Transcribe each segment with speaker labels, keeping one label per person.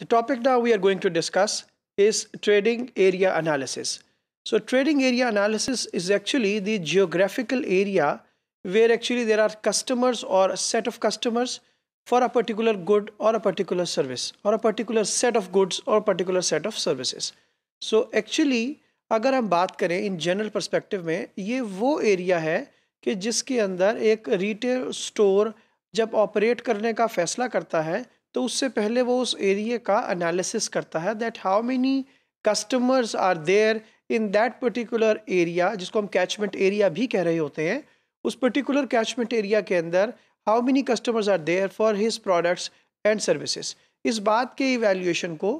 Speaker 1: The topic now we are going to discuss is trading area analysis. So trading area analysis is actually the geographical area where actually there are customers or a set of customers for a particular good or a particular service or a particular set of goods or a particular set of services. So actually अगर हम बात करें in general perspective में ये वो area है कि जिसके अंदर एक रिटेल स्टोर जब ऑपरेट करने का फैसला करता है तो उससे पहले वो उस एरिए का एनालिसिस करता है that how many customers are there in that particular area जिसको हम कैचमेंट एरिया भी कह रहे होते हैं उस पर्टिकुलर कैचमेंट एरिया के अंदर how many customers are there for his products and services इस बात के इवेल्यूशन को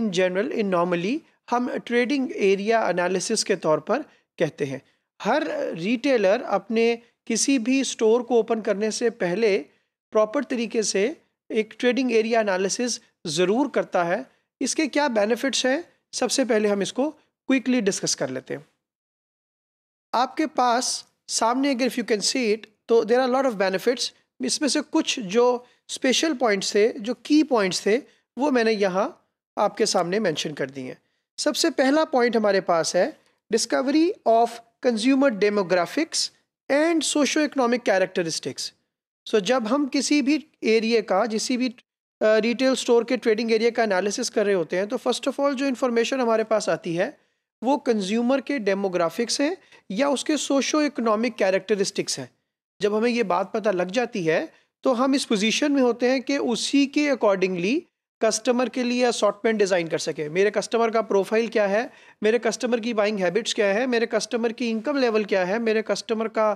Speaker 1: इन जनरल इन नॉर्मली हम ट्रेडिंग एरिया अनालिसिस के तौर पर कहते हैं हर रिटेलर अपने किसी भी स्टोर को ओपन करने से पहले प्रॉपर तरीके से एक ट्रेडिंग एरिया एनालिसिस ज़रूर करता है इसके क्या बेनिफिट्स हैं सबसे पहले हम इसको क्विकली डिस्कस कर लेते हैं आपके पास सामने अगर if you can see it तो there are lot of benefits इसमें से कुछ जो स्पेशल पॉइंट्स थे जो की पॉइंट्स थे वो मैंने यहाँ आपके सामने मेंशन कर दिए हैं सबसे पहला पॉइंट हमारे पास है discovery of consumer demographics and socio economic characteristics so जब हम किसी भी एरिए का किसी भी रिटेल स्टोर के ट्रेडिंग एरिया का एनालिसिस कर रहे होते हैं तो फर्स्ट ऑफ ऑल जो इन्फॉर्मेशन हमारे पास आती है वो कंज्यूमर के डेमोग्राफिक्स हैं या उसके सोशो इकोनॉमिक कैरेक्टरिस्टिक्स हैं जब हमें ये बात पता लग जाती है तो हम इस पोजीशन में होते हैं कि उसी के अकॉर्डिंगली कस्टमर के लिए असॉटमेंट डिज़ाइन कर सके मेरे कस्टमर का प्रोफाइल क्या है मेरे कस्टमर की बाइंग हैबिट्स क्या है मेरे कस्टमर की इनकम लेवल क्या है मेरे कस्टमर का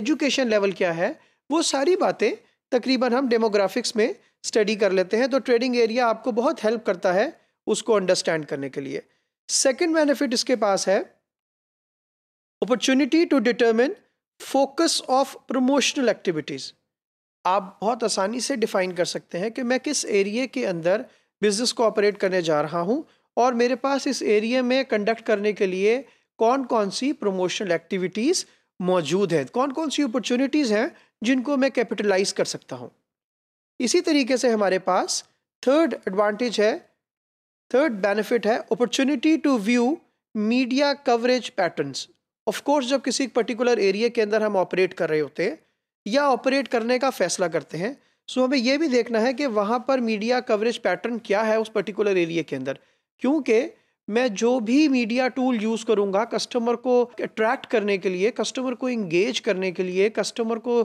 Speaker 1: एजुकेशन लेवल क्या है वो सारी बातें तकरीबन हम डेमोग्राफिक्स में स्टडी कर लेते हैं तो ट्रेडिंग एरिया आपको बहुत हेल्प करता है उसको अंडरस्टैंड करने के लिए सेकेंड बेनिफिट इसके पास है opportunity to determine focus of promotional activities आप बहुत आसानी से डिफ़ाइन कर सकते हैं कि मैं किस एरिए के अंदर बिज़नेस को ऑपरेट करने जा रहा हूँ और मेरे पास इस एरिए में कंडक्ट करने के लिए कौन कौन सी प्रमोशनल एक्टिविटीज़ मौजूद हैं कौन कौन सी अपॉर्चुनिटीज़ हैं जिनको मैं कैपिटलाइज कर सकता हूँ इसी तरीके से हमारे पास थर्ड एडवांटेज है थर्ड बेनिफिट है opportunity to view media coverage patterns of course जब किसी पर्टिकुलर एरिया के अंदर हम ऑपरेट कर रहे होते हैं या ऑपरेट करने का फैसला करते हैं सो हमें यह भी देखना है कि वहाँ पर मीडिया कवरेज पैटर्न क्या है उस पर्टिकुलर एरिया के अंदर क्योंकि मैं जो भी मीडिया टूल यूज़ करूँगा कस्टमर को अट्रैक्ट करने के लिए कस्टमर को इंगेज करने के लिए कस्टमर को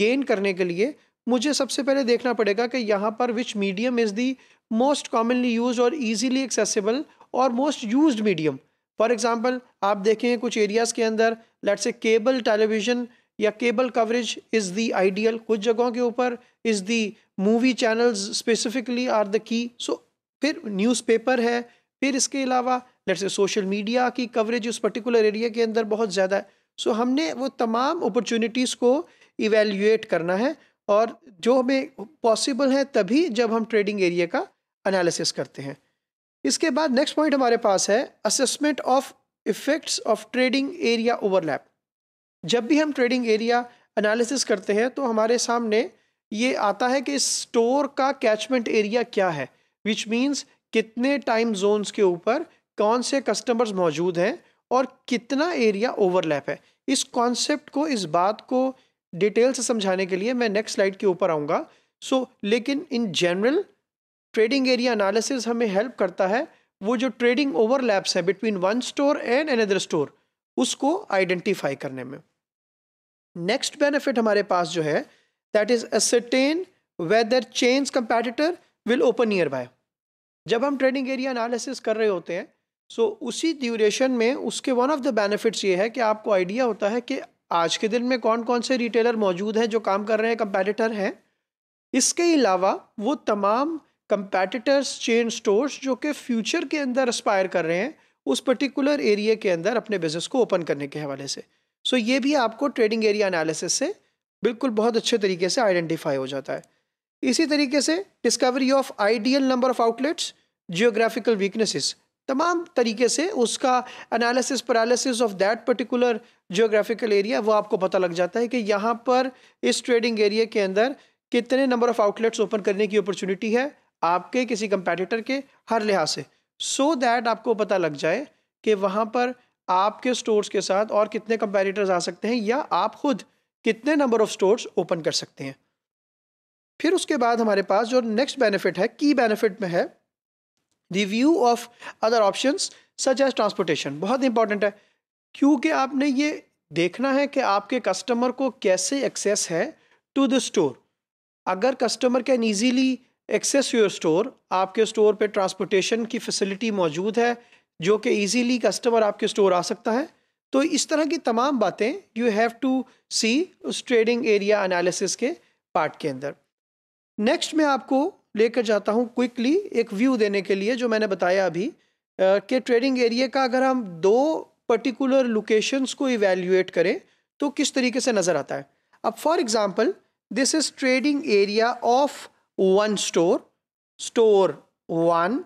Speaker 1: गेन करने के लिए मुझे सबसे पहले देखना पड़ेगा कि यहाँ पर which medium is the most commonly use और ईजीली एक्सेसिबल और most use medium for example आप देखें कुछ एरियाज़ के अंदर लेट से केबल टेलीविज़न या cable coverage is the ideal कुछ जगहों के ऊपर is the movie channels specifically are the key so फिर न्यूज़पेपर है फिर इसके अलावा लेट से सोशल मीडिया की कवरेज उस पर्टिकुलर एरिया के अंदर बहुत ज़्यादा है सो so, हमने वो तमाम अपॉर्चुनिटीज़ को इवेल्यूएट करना है और जो हमें पॉसिबल है तभी जब हम ट्रेडिंग एरिया का एनालिसिस करते हैं इसके बाद नेक्स्ट पॉइंट हमारे पास है assessment of effects of trading area overlap जब भी हम ट्रेडिंग एरिया एनालिसिस करते हैं तो हमारे सामने ये आता है कि स्टोर का कैचमेंट एरिया क्या है विच मीन्स कितने टाइम जोन्स के ऊपर कौन से कस्टमर्स मौजूद हैं और कितना एरिया ओवरलैप है इस कॉन्सेप्ट को इस बात को डिटेल से समझाने के लिए मैं नेक्स्ट स्लाइड के ऊपर आऊँगा सो so, लेकिन in general trading area analysis हमें हेल्प करता है वो जो ट्रेडिंग ओवरलैप्स है between one store and another store उसको आइडेंटिफाई करने में नेक्स्ट बेनिफिट हमारे पास जो है that is ascertain whether change competitor will open nearby जब हम ट्रेडिंग एरिया एनालिसिस कर रहे होते हैं सो so उसी ड्यूरेशन में उसके वन ऑफ द बेनिफिट्स ये है कि आपको आइडिया होता है कि आज के दिन में कौन कौन से रिटेलर मौजूद हैं जो काम कर रहे हैं कंपेटिटर हैं इसके अलावा वो तमाम कंपेटिटर्स चेन स्टोर्स जो कि फ्यूचर के अंदर एस्पायर कर रहे हैं उस पर्टिकुलर एरिया के अंदर अपने बिजनेस को ओपन करने के हवाले से सो ये भी आपको ट्रेडिंग एरिया एनालिसिस से बिल्कुल बहुत अच्छे तरीके से आइडेंटिफाई हो जाता है इसी तरीके से discovery of ideal number of outlets geographical weaknesses तमाम तरीके से उसका analysis paralysis of that particular geographical area वो आपको पता लग जाता है कि यहाँ पर इस ट्रेडिंग एरिया के अंदर कितने नंबर ऑफ़ आउटलेट्स ओपन करने की अपॉर्चुनिटी है आपके किसी कंपेटिटर के हर लिहाज से सो so दैट आपको पता लग जाए कि वहाँ पर आपके स्टोर्स के साथ और कितने कंपेटिटर्स आ सकते हैं या आप खुद कितने नंबर ऑफ़ स्टोर्स ओपन कर सकते हैं फिर उसके बाद हमारे पास जो नेक्स्ट बेनिफिट है की बेनिफिट में है the view of other option such as transportation बहुत इंपॉर्टेंट है क्योंकि आपने ये देखना है कि आपके कस्टमर को कैसे एक्सेस है टू द स्टोर अगर customer can easily access your store आपके स्टोर पे ट्रांसपोर्टेशन की फैसिलिटी मौजूद है जो कि ईजीली कस्टमर आपके स्टोर आ सकता है तो इस तरह की तमाम बातें यू हैव टू सी उस ट्रेडिंग एरिया एनालिसिस के पार्ट के अंदर नेक्स्ट मैं आपको लेकर जाता हूँ क्विकली एक व्यू देने के लिए जो मैंने बताया अभी के ट्रेडिंग एरिया का अगर हम दो पर्टिकुलर लोकेशंस को इवेल्यूएट करें तो किस तरीके से नज़र आता है अब for example this is trading area of one store store one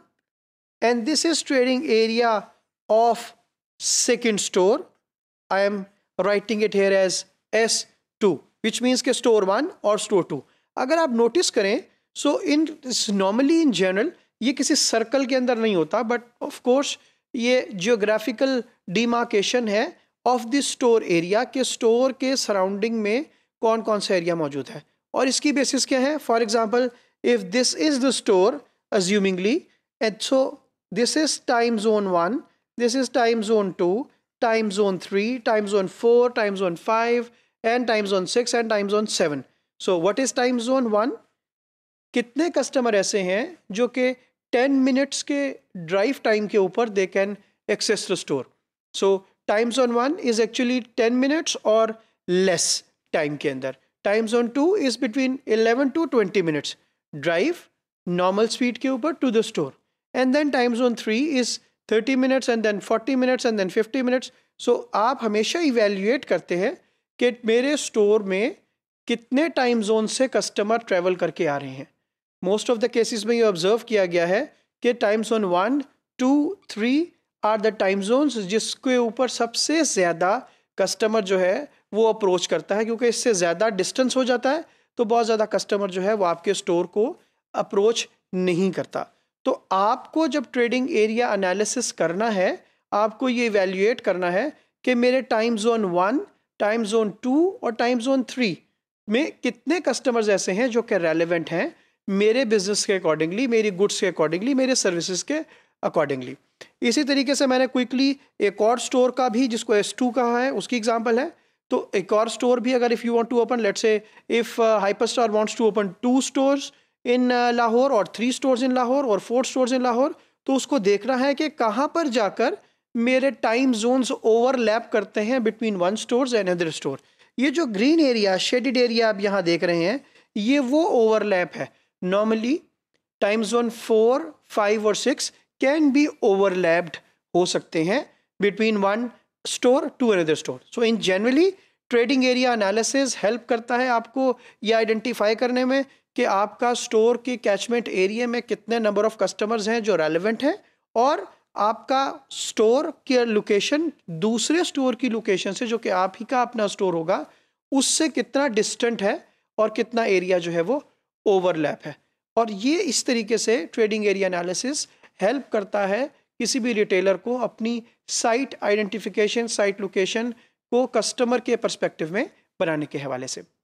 Speaker 1: and this is trading area of second store I am writing it here as S two which means के स्टोर वन और store two अगर आप notice करें सो इन normally in general ये किसी circle के अंदर नहीं होता बट ऑफ कोर्स ये जियोग्राफिकल डिमार्केशन है ऑफ दिस स्टोर एरिया के स्टोर के सराउंडिंग में कौन कौन सा एरिया मौजूद है और इसकी बेसिस क्या है for example if this is the store assumingly and so this is time zone one this is time zone two time zone three time zone four time zone five and time zone six and time zone seven so what is time zone one कितने customer ऐसे हैं जो कि ten minutes के drive time के ऊपर they can access the store so time zone one is actually ten minutes और less time के अंदर time zone two is between 11 to twenty minutes drive normal speed के ऊपर to the store and then time zone three is thirty minutes and then forty minutes and then fifty minutes so आप हमेशा evaluate करते हैं कि मेरे store में कितने टाइम जोन से कस्टमर ट्रैवल करके आ रहे हैं मोस्ट ऑफ द केसेस में ये ऑब्जर्व किया गया है कि time zone one two three are the time zones जिसके ऊपर सबसे ज़्यादा कस्टमर जो है वो अप्रोच करता है क्योंकि इससे ज़्यादा डिस्टेंस हो जाता है तो बहुत ज़्यादा कस्टमर जो है वो आपके स्टोर को अप्रोच नहीं करता तो आपको जब ट्रेडिंग एरिया अनालिसिस करना है आपको ये इवेल्यूएट करना है कि मेरे time zone one time zone two और टाइम जोन थ्री में कितने कस्टमर्स ऐसे हैं जो कि रेलिवेंट हैं मेरे बिजनेस के अकॉर्डिंगली मेरी गुड्स के अकॉर्डिंगली मेरे सर्विसेज के अकॉर्डिंगली इसी तरीके से मैंने क्विकली एक और स्टोर का भी जिसको एस टू कहा है उसकी एग्जाम्पल है तो एक और स्टोर भी अगर if you want to open let's say if Hyperstar wants to open two store in Lahore और थ्री स्टोर इन लाहौर और फोर स्टोर इन लाहौर तो उसको देखना है कि कहाँ पर जाकर मेरे टाइम जोन्स ओवरलैप करते हैं between one stores and other store ये जो ग्रीन एरिया शेडिड एरिया आप यहाँ देख रहे हैं ये वो ओवरलैप है normally times on four five और सिक्स कैन बी ओवरलैप्ड हो सकते हैं between one store to another store so in generally trading area analysis help करता है आपको ये आइडेंटिफाई करने में कि आपका स्टोर के कैचमेंट एरिया में कितने नंबर ऑफ कस्टमर्स हैं जो रेलिवेंट हैं और आपका स्टोर के लोकेशन दूसरे स्टोर की लोकेशन से जो कि आप ही का अपना स्टोर होगा उससे कितना डिस्टेंट है और कितना एरिया जो है वो ओवरलैप है और ये इस तरीके से ट्रेडिंग एरिया एनालिसिस हेल्प करता है किसी भी रिटेलर को अपनी साइट आइडेंटिफिकेशन साइट लोकेशन को कस्टमर के परस्पेक्टिव में बनाने के हवाले से